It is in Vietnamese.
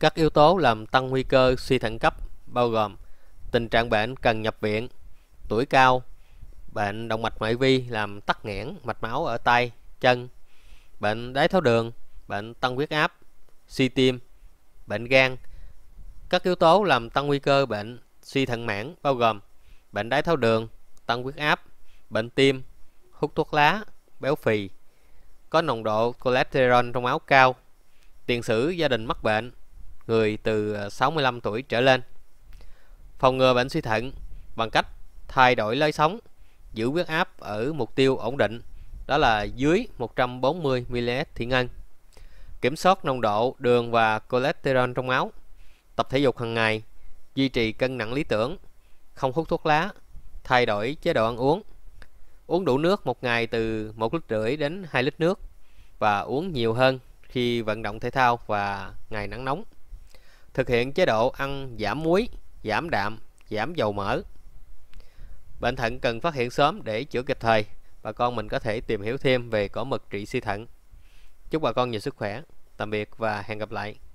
Các yếu tố làm tăng nguy cơ suy thận cấp bao gồm tình trạng bệnh cần nhập viện, tuổi cao, bệnh động mạch ngoại vi làm tắc nghẽn mạch máu ở tay, chân, bệnh đái tháo đường, bệnh tăng huyết áp, suy tim, bệnh gan. Các yếu tố làm tăng nguy cơ bệnh suy thận mãn bao gồm bệnh đái tháo đường, tăng huyết áp, bệnh tim, hút thuốc lá, béo phì, có nồng độ cholesterol trong máu cao, tiền sử gia đình mắc bệnh, người từ 65 à, tuổi trở lên. Phòng ngừa bệnh suy thận bằng cách thay đổi lối sống, giữ huyết áp ở mục tiêu ổn định, đó là dưới 140 ml thủy ngân. Kiểm soát nồng độ đường và cholesterol trong máu. Tập thể dục hàng ngày, duy trì cân nặng lý tưởng, không hút thuốc lá, thay đổi chế độ ăn uống. Uống đủ nước một ngày từ 1 lít rưỡi đến 2 lít nước và uống nhiều hơn khi vận động thể thao và ngày nắng nóng thực hiện chế độ ăn giảm muối, giảm đạm, giảm dầu mỡ. Bệnh thận cần phát hiện sớm để chữa kịp thời. Bà con mình có thể tìm hiểu thêm về cỏ mực trị suy thận. Chúc bà con nhiều sức khỏe. Tạm biệt và hẹn gặp lại.